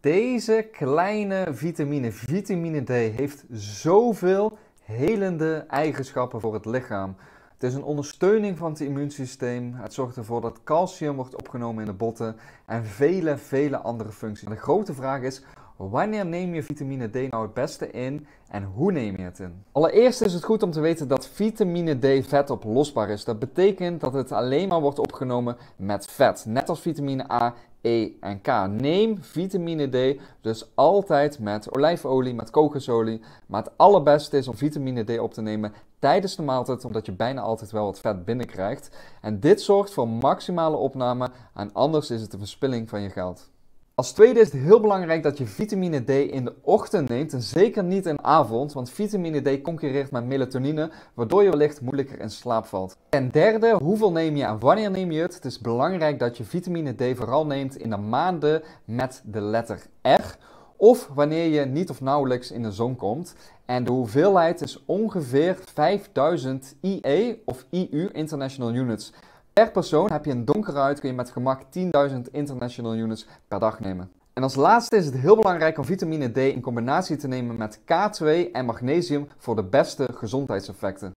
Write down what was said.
Deze kleine vitamine, vitamine D, heeft zoveel helende eigenschappen voor het lichaam. Het is een ondersteuning van het immuunsysteem. Het zorgt ervoor dat calcium wordt opgenomen in de botten en vele, vele andere functies. de grote vraag is, Wanneer neem je vitamine D nou het beste in en hoe neem je het in? Allereerst is het goed om te weten dat vitamine D vetoplosbaar is. Dat betekent dat het alleen maar wordt opgenomen met vet, net als vitamine A, E en K. Neem vitamine D dus altijd met olijfolie, met kokosolie. Maar het allerbeste is om vitamine D op te nemen tijdens de maaltijd, omdat je bijna altijd wel wat vet binnenkrijgt. En dit zorgt voor maximale opname en anders is het een verspilling van je geld. Als tweede is het heel belangrijk dat je vitamine D in de ochtend neemt en zeker niet in de avond, want vitamine D concurreert met melatonine, waardoor je wellicht moeilijker in slaap valt. En derde, hoeveel neem je en wanneer neem je het? Het is belangrijk dat je vitamine D vooral neemt in de maanden met de letter R of wanneer je niet of nauwelijks in de zon komt. En de hoeveelheid is ongeveer 5000 IE of IU International Units. Per persoon heb je een donkere huid kun je met gemak 10.000 international units per dag nemen. En als laatste is het heel belangrijk om vitamine D in combinatie te nemen met K2 en magnesium voor de beste gezondheidseffecten.